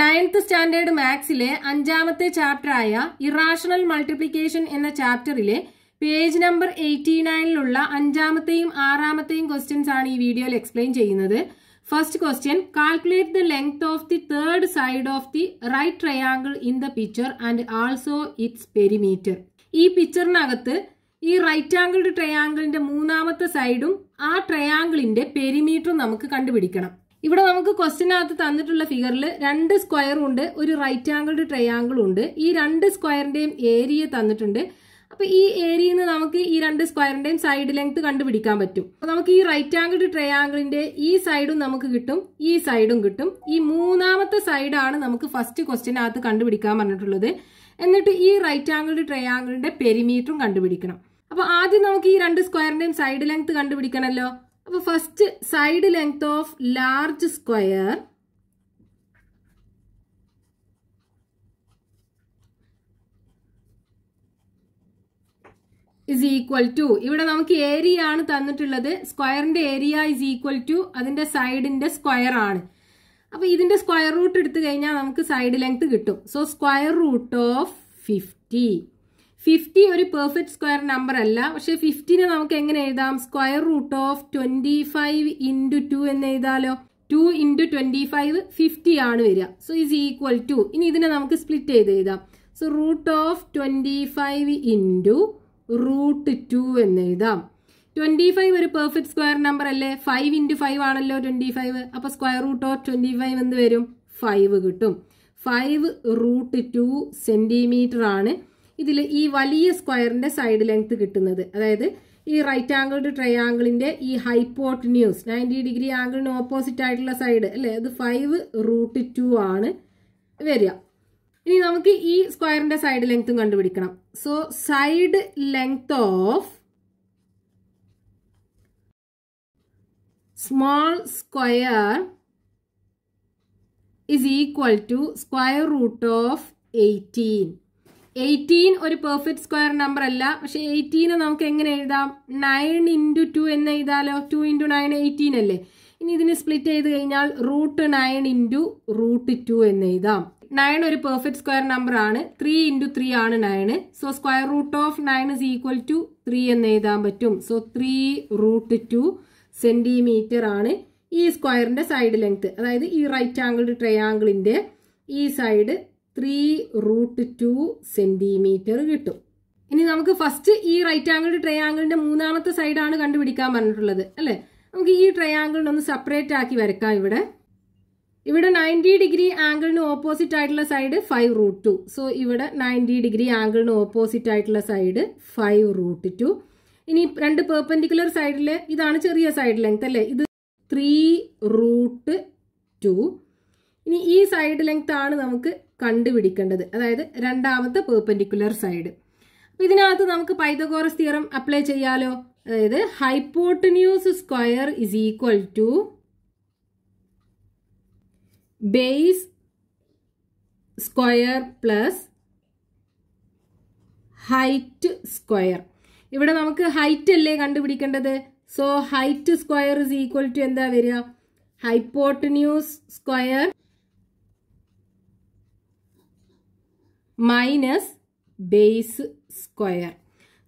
ninth standard മാത്സിലെ അഞ്ചാമത്തെ ചാപ്റ്ററായ irrational multiplication എന്ന ചാപ്റ്ററിലെ പേജ് നമ്പർ എയ്റ്റി നയനിലുള്ള അഞ്ചാമത്തെയും ആറാമത്തെയും ക്വസ്റ്റ്യൻസ് ആണ് ഈ വീഡിയോയിൽ എക്സ്പ്ലെയിൻ ചെയ്യുന്നത് first question calculate the length of the third side of the right triangle in the picture and also its perimeter ഈ പിക്ചറിനകത്ത് ഈ റൈറ്റ് ആംഗിൾഡ് ട്രയാങ്കിളിന്റെ മൂന്നാമത്തെ സൈഡും ആ ട്രയാങ്കിളിന്റെ പെരിമീറ്ററും നമുക്ക് കണ്ടുപിടിക്കണം ഇവിടെ നമുക്ക് ക്വസ്റ്റിനകത്ത് തന്നിട്ടുള്ള ഫിഗറിൽ രണ്ട് സ്ക്വയറും ഉണ്ട് ഒരു റൈറ്റ് ആംഗിൾഡ് ട്രയാങ്കിളും ഉണ്ട് ഈ രണ്ട് സ്ക്വയറിന്റെയും ഏരിയ തന്നിട്ടുണ്ട് അപ്പോൾ ഈ ഏരിയയിൽ നിന്ന് നമുക്ക് ഈ രണ്ട് സ്ക്വയറിന്റെയും സൈഡ് ലെങ്ത് കണ്ടുപിടിക്കാൻ പറ്റും അപ്പോൾ നമുക്ക് ഈ റൈറ്റ് ആംഗിൾഡ് ട്രയാങ്കിളിന്റെ ഈ സൈഡും നമുക്ക് കിട്ടും ഈ സൈഡും കിട്ടും ഈ മൂന്നാമത്തെ സൈഡാണ് നമുക്ക് ഫസ്റ്റ് ക്വസ്റ്റിനകത്ത് കണ്ടുപിടിക്കാൻ പറഞ്ഞിട്ടുള്ളത് എന്നിട്ട് ഈ റൈറ്റ് ആംഗിൾഡ് ട്രയാങ്കിളിന്റെ പെരിമീറ്ററും കണ്ടുപിടിക്കണം അപ്പോൾ ആദ്യം നമുക്ക് ഈ രണ്ട് സ്ക്വയറിന്റെയും സൈഡ് ലെങ്ത് കണ്ടുപിടിക്കണമല്ലോ അപ്പോൾ first side length of large square is equal to ഇവിടെ നമുക്ക് ഏരിയ ആണ് തന്നിട്ടുള്ളത് സ്ക്വയറിന്റെ ഏരിയ ഇസ് ഈക്വൽ ടു അതിന്റെ സൈഡിന്റെ സ്ക്വയർ ആണ് അപ്പൊ ഇതിന്റെ സ്ക്വയർ റൂട്ട് എടുത്തു കഴിഞ്ഞാൽ നമുക്ക് സൈഡ് ലെങ്ത് കിട്ടും so square root of fifty fifty ഒരു പെർഫെക്റ്റ് സ്ക്വയർ നമ്പർ അല്ല പക്ഷെ ഫിഫ്റ്റിനെ നമുക്ക് എങ്ങനെ എഴുതാം square root of twenty five into two എന്ന് എഴുതാലോ two into twenty five fifty ആണ് വരിക സോ ഇസ് ഈക്വൽ ടു ഇനി ഇതിനെ നമുക്ക് സ്പ്ലിറ്റ് ചെയ്ത് എഴുതാം so root of twenty five into root two എന്ന് എഴുതാം ട്വന്റി ഫൈവ് ഒരു പെർഫെക്റ്റ് സ്ക്വയർ നമ്പർ അല്ലേ ഫൈവ് ഇൻറ്റു ഫൈവ് ആണല്ലോ ട്വന്റി ഫൈവ് അപ്പോൾ square root of twenty five എന്ത് വരും ഫൈവ് കിട്ടും ഫൈവ് റൂട്ട് ടു സെന്റിമീറ്റർ ആണ് ഇതിൽ ഈ വലിയ സ്ക്വയറിന്റെ സൈഡ് ലെങ്ത് കിട്ടുന്നത് അതായത് ഈ റൈറ്റ് ആംഗിൾഡ് ട്രയാംഗിളിന്റെ ഈ ന്യൂസ് നയൻറ്റി ഡിഗ്രി ആംഗിളിന് ഓപ്പോസിറ്റ് ആയിട്ടുള്ള സൈഡ് അല്ലേ അത് ഫൈവ് റൂട്ട് ടു ആണ് വരിക ഇനി നമുക്ക് ഈ സ്ക്വയറിന്റെ സൈഡ് ലെങ്ത്തും കണ്ടുപിടിക്കണം so side length of small square is equal to square root of eighteen eighteen ഒരു പെർഫെക്റ്റ് സ്ക്വയർ നമ്പർ അല്ല പക്ഷെ എയ്റ്റീന് നമുക്ക് എങ്ങനെ എഴുതാം നയൻ ഇൻറ്റു ടു എന്ന് എഴുതാലോ ടു ഇൻറ്റു നയൻ എയ്റ്റീൻ അല്ലേ ഇനി ഇതിന് സ്പ്ലിറ്റ് ചെയ്ത് കഴിഞ്ഞാൽ root nine into root two എന്ന് എഴുതാം നയൻ ഒരു പെർഫെക്റ്റ് സ്ക്വയർ നമ്പർ ആണ് ത്രീ ഇൻറ്റു ത്രീ ആണ് നയന് so square root of nine is equal to three എന്ന് എഴുതാൻ പറ്റും so three root two centimetre ആണ് ഈ സ്ക്വയറിന്റെ സൈഡ് ലെങ്ത് അതായത് ഈ റൈറ്റ് ആംഗിൾഡ് ട്രയാങ്കിളിന്റെ ഈ side three root two centimetre കിട്ടും ഇനി നമുക്ക് ഫസ്റ്റ് ഈ റൈറ്റ് ആംഗിൾഡ് ട്രയാംഗിളിന്റെ മൂന്നാമത്തെ സൈഡാണ് കണ്ടുപിടിക്കാൻ പറഞ്ഞിട്ടുള്ളത് അല്ലേ നമുക്ക് ഈ ട്രയാങ്കിളിനെ ഒന്ന് സെപ്പറേറ്റ് ആക്കി വരക്കാം ഇവിടെ ഇവിടെ നയൻറ്റി ഡിഗ്രി ആംഗിളിന് ഓപ്പോസിറ്റ് ആയിട്ടുള്ള side five root two so ഇവിടെ നയൻറ്റി ഡിഗ്രി ആംഗിളിന് ഓപ്പോസിറ്റ് ആയിട്ടുള്ള സൈഡ് ഫൈവ് റൂട്ട് ടു ഇനി രണ്ട് പെർപെൻഡിക്കുലർ സൈഡിൽ ഇതാണ് ചെറിയ സൈഡ് ലെങ്ത് അല്ലേ ഇത് ത്രീ റൂട്ട് ടു ഇനി ഈ സൈഡ് ലെങ്ത് ആണ് നമുക്ക് കണ്ടുപിടിക്കേണ്ടത് അതായത് രണ്ടാമത്തെ പേർപെൻഡിക്കുലർ സൈഡ് അപ്പോൾ ഇതിനകത്ത് നമുക്ക് പൈതഗോറസ് തിയറം അപ്ലൈ ചെയ്യാലോ അതായത് hypotenuse square is equal to base square plus height square ഇവിടെ നമുക്ക് ഹൈറ്റ് അല്ലേ കണ്ടുപിടിക്കേണ്ടത് so height square is equal to എന്താ വരിക hypotenuse square minus base square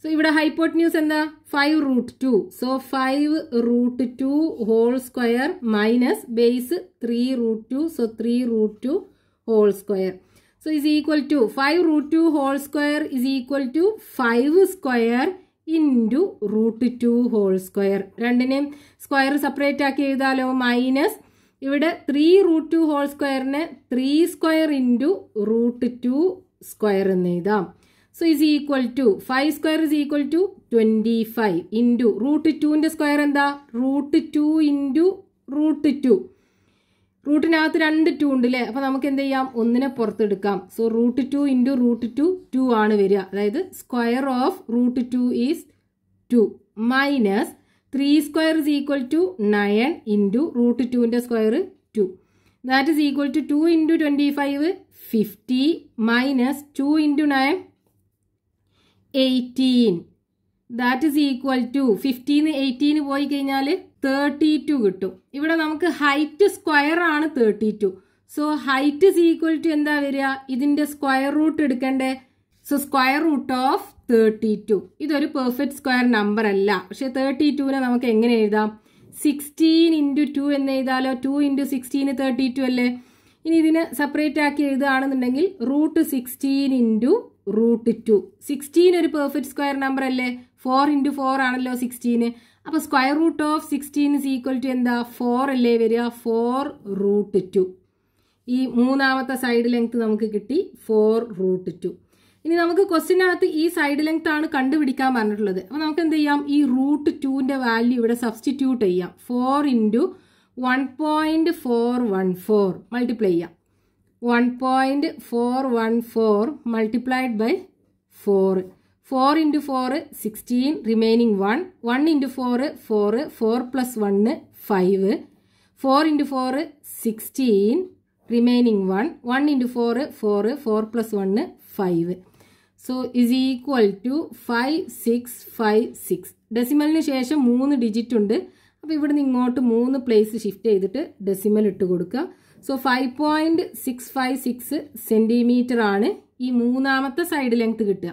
so ഇവിടെ ന്യൂസ് എന്താ five root two so five root two whole square minus base three root two so three root two whole square so is equal to five root two whole square is equal to five square into root two whole square രണ്ടിനെയും square separate ആക്കി എഴുതാലോ minus ഇവിടെ three root two whole സ്ക്വയറിന് three square into root two square എന്ന് എഴുതാം so is equal to five square is equal to twenty five into root ടുവിന്റെ square എന്താ root two into root two റൂട്ടിനകത്ത് രണ്ട് ടു ഉണ്ട് അല്ലേ അപ്പോൾ നമുക്ക് എന്ത് ചെയ്യാം ഒന്നിനെ പുറത്തെടുക്കാം so root two into root two two ആണ് വരിക അതായത് square of root two is two minus three square is equal to nine into root ടുവിൻ്റെ square two that is equal to two into twenty five fifty minus two into nine eighteen that is equal to ഫിഫ്റ്റീന്ന് എയ്റ്റീന് പോയി കഴിഞ്ഞാൽ thirty two കിട്ടും ഇവിടെ നമുക്ക് height square ആണ് thirty two so height is equal to എന്താ വരിക ഇതിൻ്റെ സ്ക്വയർ റൂട്ട് എടുക്കണ്ടേ so square root of thirty two ഇതൊരു പെർഫെക്റ്റ് സ്ക്വയർ നമ്പർ അല്ല പക്ഷെ തേർട്ടി ടുവിനെ നമുക്ക് എങ്ങനെ എഴുതാം സിക്സ്റ്റീൻ ഇൻറ്റു ടു എന്ന് എഴുതാലോ ടു ഇൻറ്റു സിക്സ്റ്റീന് തേർട്ടി ടു അല്ലേ ഇനി ഇതിനെ സെപ്പറേറ്റ് ആക്കി എഴുതുകയാണെന്നുണ്ടെങ്കിൽ root sixteen into root two sixteen ഒരു പെർഫെക്റ്റ് സ്ക്വയർ നമ്പർ അല്ലേ ഫോർ ഇൻറ്റു ഫോർ ആണല്ലോ സിക്സ്റ്റീന് അപ്പോൾ square root of sixteen is equal to എന്താ ഫോർ അല്ലേ വരിക ഫോർ റൂട്ട് ടു ഈ മൂന്നാമത്തെ സൈഡ് ലെങ്ത് നമുക്ക് കിട്ടി ഫോർ റൂട്ട് ടു ഇനി നമുക്ക് ക്വസ്റ്റിനകത്ത് ഈ സൈഡ് ലെങ്ത് ആണ് കണ്ടുപിടിക്കാൻ പറഞ്ഞിട്ടുള്ളത് അപ്പോൾ നമുക്ക് എന്ത് ചെയ്യാം ഈ റൂട്ട് ടുവിൻ്റെ വാല്യൂ ഇവിടെ സബ്സ്റ്റിറ്റ്യൂട്ട് ചെയ്യാം four into one point four one four multiply ചെയ്യാം one point four one four multiplied by four four into four sixteen remaining one one into four four four plus one five four into four sixteen remaining one one into four four four plus one five so is equal to five six five six ഡെസിമലിന് ശേഷം മൂന്ന് digit ഉണ്ട് അപ്പോൾ ഇവിടുന്ന് ഇങ്ങോട്ട് മൂന്ന് place shift ചെയ്തിട്ട് decimal ഇട്ട് കൊടുക്കുക so five point six five six centimetre ആണ് ഈ മൂന്നാമത്തെ സൈഡ് ലെങ്ത് കിട്ടുക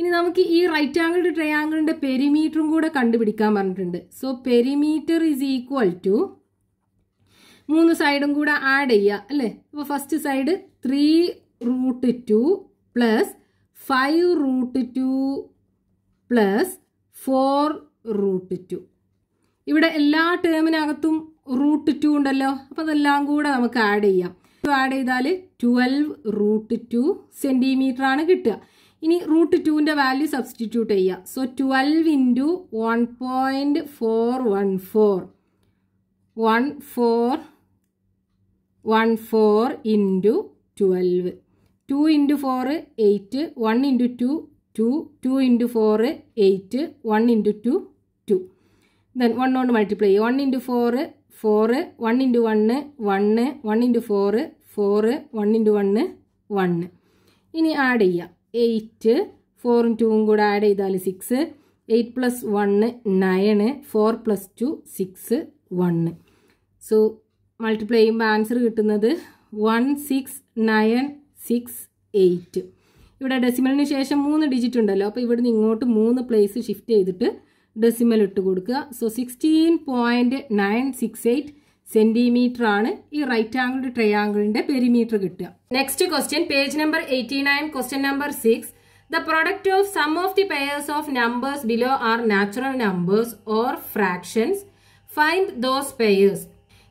ഇനി നമുക്ക് ഈ റൈറ്റ് ആംഗിൾഡ് ട്രയാങ്കിളിൻ്റെ പെരിമീറ്ററും കൂടെ കണ്ടുപിടിക്കാൻ പറഞ്ഞിട്ടുണ്ട് so perimeter is equal to മൂന്ന് സൈഡും കൂടെ ആഡ് ചെയ്യുക അല്ലേ അപ്പോൾ first side three root two plus five root two plus four root two ഇവിടെ എല്ലാ ടേമിനകത്തും റൂട്ട് ടു ഉണ്ടല്ലോ അപ്പോൾ അതെല്ലാം കൂടെ നമുക്ക് ആഡ് ചെയ്യാം ആഡ് ചെയ്താൽ ട്വൽവ് റൂട്ട് ടു സെൻറ്റിമീറ്റർ ആണ് കിട്ടുക ഇനി റൂട്ട് ടുവിൻ്റെ വാല്യൂ സബ്സ്റ്റിറ്റ്യൂട്ട് ചെയ്യുക so twelve into one point four one four one four one four into twelve two into four eight one into two two two into four eight one into two two then one കൊണ്ട് multiply ചെയ്യും one into four four one into one one one into four four one into one one ഇനി add ചെയ്യാം eight ഫോറും ടൂവും കൂടെ ആഡ് ചെയ്താൽ six eight plus one nine four plus two six one so multiply ചെയ്യുമ്പോൾ answer കിട്ടുന്നത് one six nine six eight ഇവിടെ ഡെസിമലിന് ശേഷം മൂന്ന് ഡിജിറ്റ് ഉണ്ടല്ലോ അപ്പോൾ ഇവിടുന്ന് ഇങ്ങോട്ട് മൂന്ന് പ്ലേസ് ഷിഫ്റ്റ് ചെയ്തിട്ട് ഡെസിമൽ ഇട്ട് കൊടുക്കുക so sixteen point nine six eight centimetre ആണ് ഈ റൈറ്റ് ആംഗിൾഡ് ട്രയാംഗിളിന്റെ പെരിമീറ്റർ കിട്ടുക next question page number eighty nine question number six the product of sum of the pairs of numbers below are natural numbers or fractions find those pairs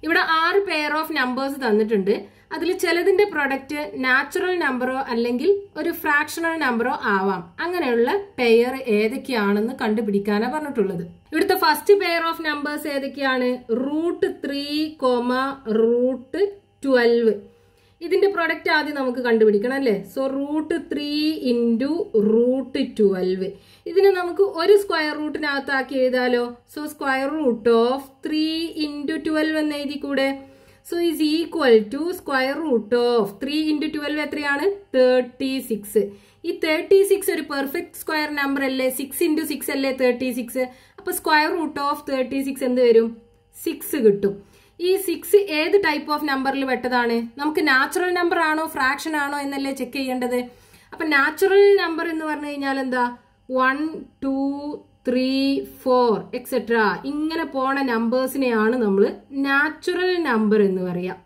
ഇവിടെ ആറ് pair of numbers തന്നിട്ടുണ്ട് അതിൽ ചിലതിൻ്റെ product natural നമ്പറോ അല്ലെങ്കിൽ ഒരു fractional നമ്പറോ ആവാം അങ്ങനെയുള്ള പെയർ ഏതൊക്കെയാണെന്ന് കണ്ടുപിടിക്കാനാണ് പറഞ്ഞിട്ടുള്ളത് ഇവിടുത്തെ ഫസ്റ്റ് പെയർ ഓഫ് നമ്പേഴ്സ് ഏതൊക്കെയാണ് root three comma root twelve ഇതിന്റെ പ്രൊഡക്റ്റ് ആദ്യം നമുക്ക് കണ്ടുപിടിക്കണം അല്ലേ so root three into root twelve ഇതിനെ നമുക്ക് ഒരു സ്ക്വയർ റൂട്ടിനകത്താക്കി എഴുതാലോ so square root of three into twelve എന്ന് എഴുതി കൂടെ so is equal to square root of three into twelve എത്രയാണ് തേർട്ടി സിക്സ് ഈ തേർട്ടി സിക്സ് ഒരു പെർഫെക്റ്റ് സ്ക്വയർ നമ്പർ അല്ലേ സിക്സ് ഇൻറ്റു സിക്സ് അല്ലേ തേർട്ടി സിക്സ് അപ്പോൾ square root of thirty six എന്ത് വരും സിക്സ് കിട്ടും ഈ സിക്സ് ഏത് ടൈപ്പ് ഓഫ് നമ്പറിൽ പെട്ടതാണ് നമുക്ക് നാച്ചുറൽ നമ്പർ ആണോ ഫ്രാക്ഷൻ ആണോ എന്നല്ലേ ചെക്ക് ചെയ്യേണ്ടത് അപ്പം നാച്ചുറൽ നമ്പർ എന്ന് പറഞ്ഞു കഴിഞ്ഞാൽ എന്താ one two three four etcetera ഇങ്ങനെ പോണ നമ്പേഴ്സിനെയാണ് നമ്മൾ നാച്ചുറൽ നമ്പർ എന്ന് പറയാം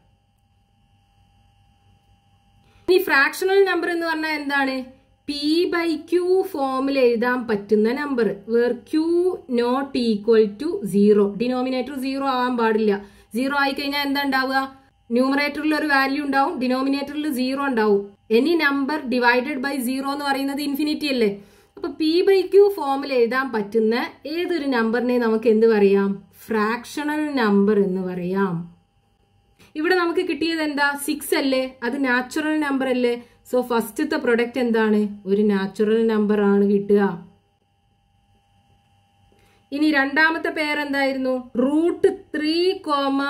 ഇനി ഫ്രാക്ഷണൽ നമ്പർ എന്ന് പറഞ്ഞാൽ എന്താണ് പി ബൈ ക്യൂ ഫോമിൽ എഴുതാൻ പറ്റുന്ന number where Q not equal to zero denominator zero ആവാൻ പാടില്ല സീറോ ആയി കഴിഞ്ഞാൽ എന്താ ഉണ്ടാവുക ന്യൂമറേറ്ററിൽ ഒരു വാല്യൂ ഉണ്ടാവും ഡിനോമിനേറ്ററിൽ സീറോ ഉണ്ടാവും any number divided by zero എന്ന് പറയുന്നത് ഇൻഫിനിറ്റി അല്ലേ അപ്പൊ പി ബൈ ക്യൂ ഫോമിൽ എഴുതാൻ പറ്റുന്ന ഏതൊരു നമ്പറിനെ നമുക്ക് എന്ത് പറയാം ഫ്രാക്ഷണൽ നമ്പർ എന്ന് പറയാം ഇവിടെ നമുക്ക് കിട്ടിയത് എന്താ സിക്സ് അല്ലേ അത് നാച്ചുറൽ നമ്പർ അല്ലേ സോ ഫസ്റ്റത്തെ പ്രൊഡക്റ്റ് എന്താണ് ഒരു നാച്ചുറൽ നമ്പർ ആണ് കിട്ടുക ഇനി രണ്ടാമത്തെ പേർ എന്തായിരുന്നു root three comma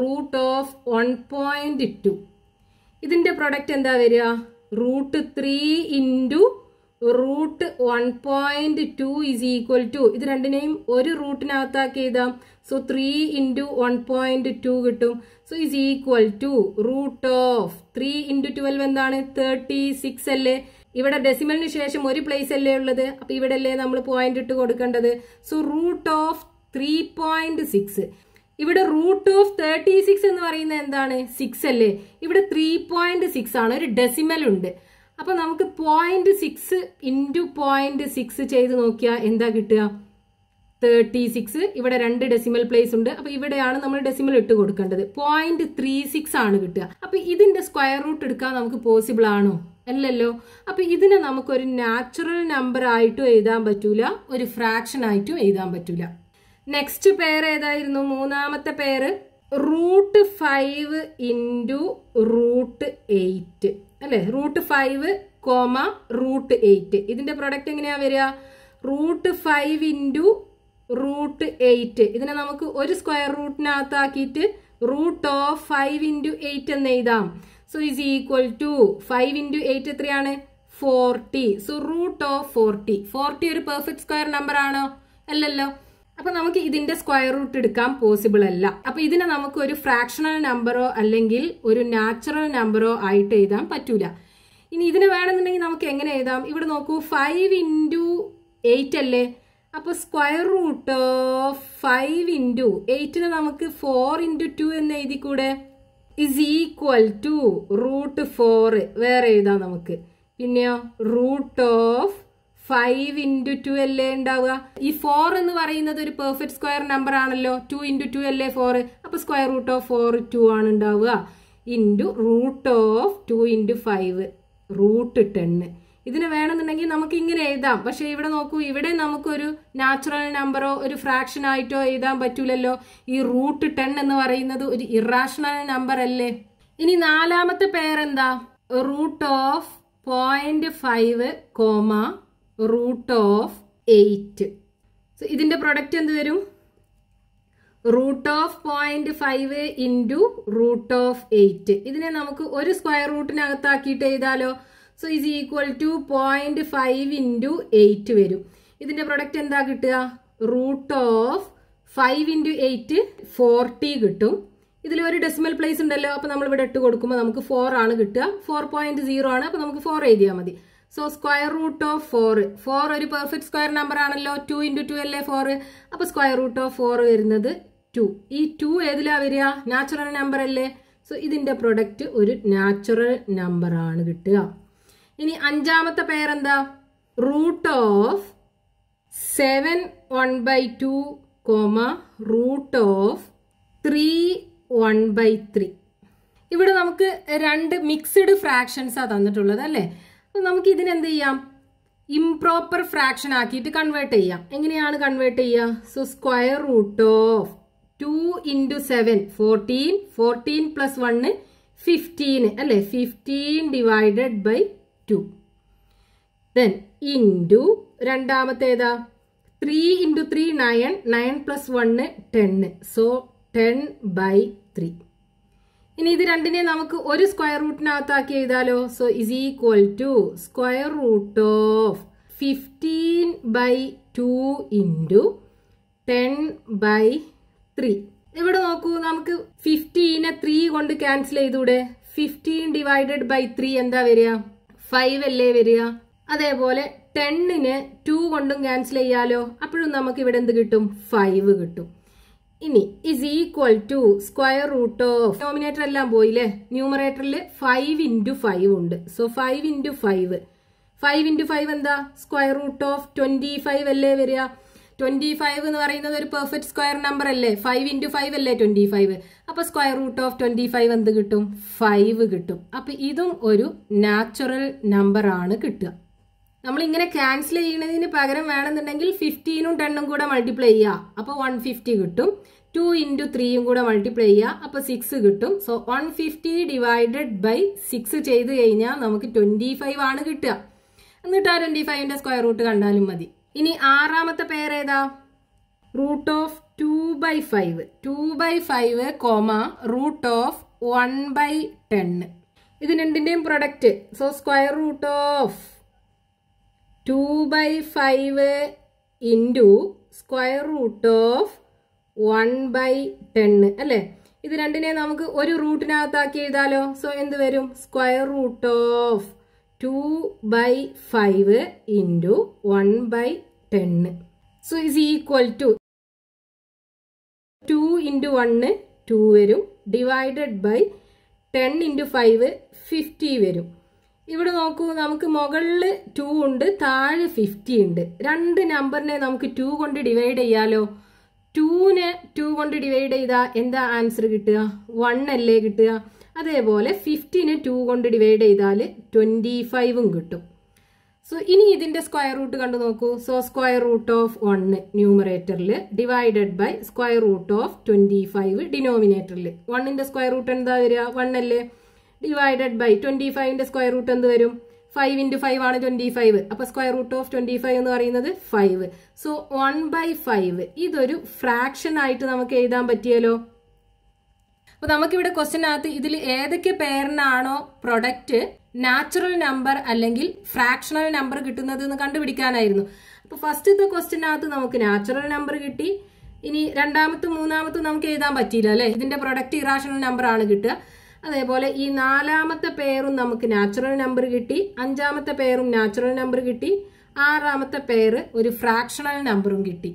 root of one point two ഇതിന്റെ പ്രൊഡക്റ്റ് എന്താ വരിക root three into root one point two is equal to ഇത് രണ്ടിനെയും ഒരു റൂട്ടിനകത്താക്കി എഴുതാം so three into one point two കിട്ടും so is equal to root of three into twelve എന്താണ് തേർട്ടി സിക്സ് അല്ലേ ഇവിടെ ഡെസിമലിന് ശേഷം ഒരു പ്ലേസ് അല്ലേ ഉള്ളത് അപ്പൊ ഇവിടെ അല്ലേ നമ്മൾ പോയിന്റ് ഇട്ട് കൊടുക്കേണ്ടത് so root of three point six ഇവിടെ റൂട്ട് ഓഫ് തേർട്ടി സിക്സ് എന്ന് പറയുന്നത് എന്താണ് സിക്സ് അല്ലേ ഇവിടെ ത്രീ പോയിന്റ് സിക്സ് ആണ് ഒരു ഡെസിമൽ ഉണ്ട് അപ്പൊ നമുക്ക് point six into point six ചെയ്ത് നോക്കിയാൽ എന്താ കിട്ടുക തേർട്ടി സിക്സ് ഇവിടെ രണ്ട് ഡെസിമൽ പ്ലേസ് ഉണ്ട് അപ്പൊ ഇവിടെയാണ് നമ്മൾ ഡെസിമൽ ഇട്ട് കൊടുക്കേണ്ടത് പോയിന്റ് ത്രീ സിക്സ് ആണ് കിട്ടുക അപ്പൊ ഇതിന്റെ സ്ക്വയർ റൂട്ട് എടുക്കാൻ നമുക്ക് പോസിബിൾ ആണോ അല്ലല്ലോ അപ്പൊ ഇതിനെ നമുക്കൊരു നാച്ചുറൽ നമ്പർ ആയിട്ടും എഴുതാൻ പറ്റൂല ഒരു ഫ്രാക്ഷൻ ആയിട്ടും എഴുതാൻ പറ്റൂല നെക്സ്റ്റ് പേർ ഏതായിരുന്നു മൂന്നാമത്തെ pair root five into root eight അല്ലേ root five comma root eight ഇതിൻ്റെ പ്രൊഡക്റ്റ് എങ്ങനെയാണ് വരിക root five into root eight ഇതിനെ നമുക്ക് ഒരു സ്ക്വയർ റൂട്ടിനകത്താക്കിയിട്ട് root of five into eight എന്ന് എഴുതാം so is equal to five into eight എത്രയാണ് forty so root of forty forty ഒരു പെർഫെക്റ്റ് സ്ക്വയർ നമ്പർ ആണോ അല്ലല്ലോ അപ്പൊ നമുക്ക് ഇതിന്റെ സ്ക്വയർ റൂട്ട് എടുക്കാൻ പോസിബിൾ അല്ല അപ്പൊ ഇതിനെ നമുക്ക് ഒരു ഫ്രാക്ഷണൽ നമ്പറോ അല്ലെങ്കിൽ ഒരു നാച്ചുറൽ നമ്പറോ ആയിട്ട് എഴുതാൻ പറ്റൂല ഇനി ഇതിനെ വേണമെന്നുണ്ടെങ്കിൽ നമുക്ക് എങ്ങനെ എഴുതാം ഇവിടെ നോക്കൂ ഫൈവ് ഇൻറ്റു എയ്റ്റ് അല്ലേ അപ്പോൾ സ്ക്വയർ റൂട്ട് ഫൈവ് ഇൻറ്റു എയ്റ്റിന് നമുക്ക് ഫോർ ഇൻറ്റു ടു എന്ന് കൂടെ is equal to root four വേറെ എഴുതാം നമുക്ക് പിന്നെയോ root of five into two അല്ലേ ഉണ്ടാവുക ഈ ഫോർ എന്ന് പറയുന്നത് ഒരു പെർഫെക്റ്റ് സ്ക്വയർ നമ്പർ ആണല്ലോ ടു ഇൻറ്റു ടു അല്ലേ ഫോർ അപ്പോൾ square root of four two ആണ് ഉണ്ടാവുക into root of two into five root ten ഇതിന് വേണമെന്നുണ്ടെങ്കിൽ നമുക്ക് ഇങ്ങനെ എഴുതാം പക്ഷേ ഇവിടെ നോക്കൂ ഇവിടെ നമുക്കൊരു നാച്ചുറൽ നമ്പറോ ഒരു ഫ്രാക്ഷൻ ആയിട്ടോ എഴുതാൻ പറ്റൂലല്ലോ ഈ റൂട്ട് ടെൻ എന്ന് പറയുന്നത് ഒരു ഇറാഷണൽ നമ്പർ അല്ലേ ഇനി നാലാമത്തെ പേരെന്താ root of point five comma root of eight so ഇതിൻ്റെ പ്രൊഡക്റ്റ് എന്ത് വരും root of point five into root of eight ഇതിനെ നമുക്ക് ഒരു സ്ക്വയർ റൂട്ടിനകത്താക്കിയിട്ട് എഴുതാലോ so is equal to point five into eight വരും ഇതിൻ്റെ പ്രൊഡക്റ്റ് എന്താ കിട്ടുക root of five into eight forty കിട്ടും ഇതിൽ ഒരു ഡെസിമൽ പ്ലേസ് ഉണ്ടല്ലോ അപ്പോൾ നമ്മൾ ഇവിടെ ഇട്ട് കൊടുക്കുമ്പോൾ നമുക്ക് ഫോർ ആണ് കിട്ടുക ഫോർ പോയിന്റ് സീറോ ആണ് അപ്പോൾ നമുക്ക് ഫോർ എഴുതിയാൽ മതി so square root of four four ഒരു പെർഫെക്റ്റ് സ്ക്വയർ നമ്പർ ആണല്ലോ ടു ഇൻറ്റു ടു അല്ലേ ഫോർ അപ്പോൾ സ്ക്വയർ റൂട്ട് ഓഫ് ഫോർ വരുന്നത് ടു ഈ ടു ഏതിലാ വരിക നാച്ചുറൽ നമ്പർ അല്ലേ സോ ഇതിൻ്റെ പ്രൊഡക്റ്റ് ഒരു നാച്ചുറൽ നമ്പർ ആണ് കിട്ടുക ഇനി അഞ്ചാമത്തെ പേരെന്താ root of seven one by two comma root of three one by three ഇവിടെ നമുക്ക് രണ്ട് മിക്സ്ഡ് ഫ്രാക്ഷൻസാണ് തന്നിട്ടുള്ളത് അല്ലേ നമുക്ക് ഇതിനെന്ത് ചെയ്യാം ഇംപ്രോപ്പർ ഫ്രാക്ഷൻ ആക്കിയിട്ട് കൺവേർട്ട് ചെയ്യാം എങ്ങനെയാണ് കൺവേർട്ട് ചെയ്യുക so square root of two into seven fourteen fourteen plus one fifteen അല്ലെ fifteen divided by two then into രണ്ടാമത്തെ ഏതാ three into three nine nine plus one ten so ten by three ഇനി ഇത് രണ്ടിനെ നമുക്ക് ഒരു square റൂട്ടിനകത്താക്കി എഴുതാലോ so is equal to square root of fifteen by two into ten by three ഇവിടെ നോക്കൂ നമുക്ക് ഫിഫ്റ്റീനെ ത്രീ കൊണ്ട് ക്യാൻസൽ ചെയ്തൂടെ ഫിഫ്റ്റീൻ ഡിവൈഡഡ് ബൈ ത്രീ എന്താ വരിക ഫൈവ് അല്ലേ വരിക അതേപോലെ ടെണ്ണിന് ടു കൊണ്ടും ക്യാൻസൽ ചെയ്യാലോ അപ്പോഴും നമുക്ക് ഇവിടെ എന്ത് കിട്ടും ഫൈവ് കിട്ടും ഇനി is equal to square root of denominator എല്ലാം പോയില്ലേ ന്യൂമറേറ്ററിൽ ഫൈവ് ഇൻറ്റു ഫൈവ് ഉണ്ട് so five into five five into five എന്താ square root of twenty five അല്ലേ വരിക ട്വന്റി ഫൈവ് എന്ന് പറയുന്നത് ഒരു പെർഫെക്റ്റ് സ്ക്വയർ നമ്പർ അല്ലേ ഫൈവ് ഇൻറ്റു ഫൈവ് അല്ലേ ട്വന്റി ഫൈവ് അപ്പോൾ square root of twenty five എന്ത് കിട്ടും ഫൈവ് കിട്ടും അപ്പോൾ ഇതും ഒരു നാച്ചുറൽ നമ്പർ ആണ് കിട്ടുക നമ്മളിങ്ങനെ ക്യാൻസൽ ചെയ്യുന്നതിന് പകരം വേണമെന്നുണ്ടെങ്കിൽ ഫിഫ്റ്റീനും ടെണ്ണും കൂടെ മൾട്ടിപ്ലൈ ചെയ്യുക അപ്പോൾ വൺ ഫിഫ്റ്റി കിട്ടും ടു ഇൻറ്റു ത്രീയും കൂടെ മൾട്ടിപ്ലൈ ചെയ്യുക അപ്പോൾ സിക്സ് കിട്ടും so one fifty divided by six ചെയ്ത് കഴിഞ്ഞാൽ നമുക്ക് ട്വൻറ്റി ഫൈവ് ആണ് കിട്ടുക എന്നിട്ട് ആ ട്വൻറ്റി ഫൈവിൻ്റെ സ്ക്വയർ റൂട്ട് കണ്ടാലും മതി ഇനി ആറാമത്തെ പേർ ഏതാ root of two by five two by five comma root of one by ten ഇത് രണ്ടിൻ്റെയും product so square root of two by five into square root of one by ten അല്ലേ ഇത് രണ്ടിനെ നമുക്ക് ഒരു റൂട്ടിനകത്താക്കി എഴുതാലോ സോ എന്ത് വരും square root of two by five into one by ten so is equal to two into one two വരും divided by ten into five fifty വരും ഇവിടെ നോക്കൂ നമുക്ക് മുകളിൽ ടു ഉണ്ട് താഴെ ഫിഫ്റ്റി ഉണ്ട് രണ്ട് നമ്പറിനെ നമുക്ക് ടു കൊണ്ട് ഡിവൈഡ് ചെയ്യാലോ ടൂനെ ടു കൊണ്ട് ഡിവൈഡ് ചെയ്താൽ എന്താ ആൻസർ കിട്ടുക വൺ അല്ലേ കിട്ടുക അതേപോലെ ഫിഫ്റ്റീനെ ടു കൊണ്ട് ഡിവൈഡ് ചെയ്താൽ ട്വൻറ്റി ഫൈവും കിട്ടും സോ ഇനി ഇതിൻ്റെ സ്ക്വയർ റൂട്ട് കണ്ടു നോക്കൂ so square root of one ന്യൂമറേറ്ററിൽ divided by square root of twenty five ഡിനോമിനേറ്ററിൽ വണ്ണിൻ്റെ സ്ക്വയർ റൂട്ട് എന്താ വരിക വണ്ണല്ലേ അല്ലേ ഡിവൈഡഡ് ബൈ ട്വന്റി ഫൈവിന്റെ സ്ക്വയർ റൂട്ട് എന്ത് വരും ഫൈവ് ഇൻറ്റു ഫൈവ് ആണ് ട്വന്റി ഫൈവ് അപ്പൊ square root of twenty five എന്ന് പറയുന്നത് five so one by five ഇതൊരു ഫ്രാക്ഷൻ ആയിട്ട് നമുക്ക് എഴുതാൻ പറ്റിയല്ലോ അപ്പൊ നമുക്കിവിടെ ക്വസ്റ്റിനകത്ത് ഇതിൽ ഏതൊക്കെ പേരിനാണോ പ്രൊഡക്റ്റ് നാച്ചുറൽ നമ്പർ അല്ലെങ്കിൽ ഫ്രാക്ഷണൽ നമ്പർ കിട്ടുന്നത് എന്ന് കണ്ടുപിടിക്കാനായിരുന്നു അപ്പൊ ഫസ്റ്റത്തെ ക്വസ്റ്റിനകത്ത് നമുക്ക് നാച്ചുറൽ നമ്പർ കിട്ടി ഇനി രണ്ടാമത്തും മൂന്നാമത്തും നമുക്ക് എഴുതാൻ പറ്റിയില്ല അല്ലെ ഇതിന്റെ പ്രൊഡക്റ്റ് ഇറാഷണൽ നമ്പർ ആണ് കിട്ടുക അതേപോലെ ഈ നാലാമത്തെ പേരും നമുക്ക് നാച്ചുറൽ നമ്പർ കിട്ടി അഞ്ചാമത്തെ പേരും നാച്ചുറൽ നമ്പർ കിട്ടി ആറാമത്തെ പേര് ഒരു ഫ്രാക്ഷണൽ നമ്പറും കിട്ടി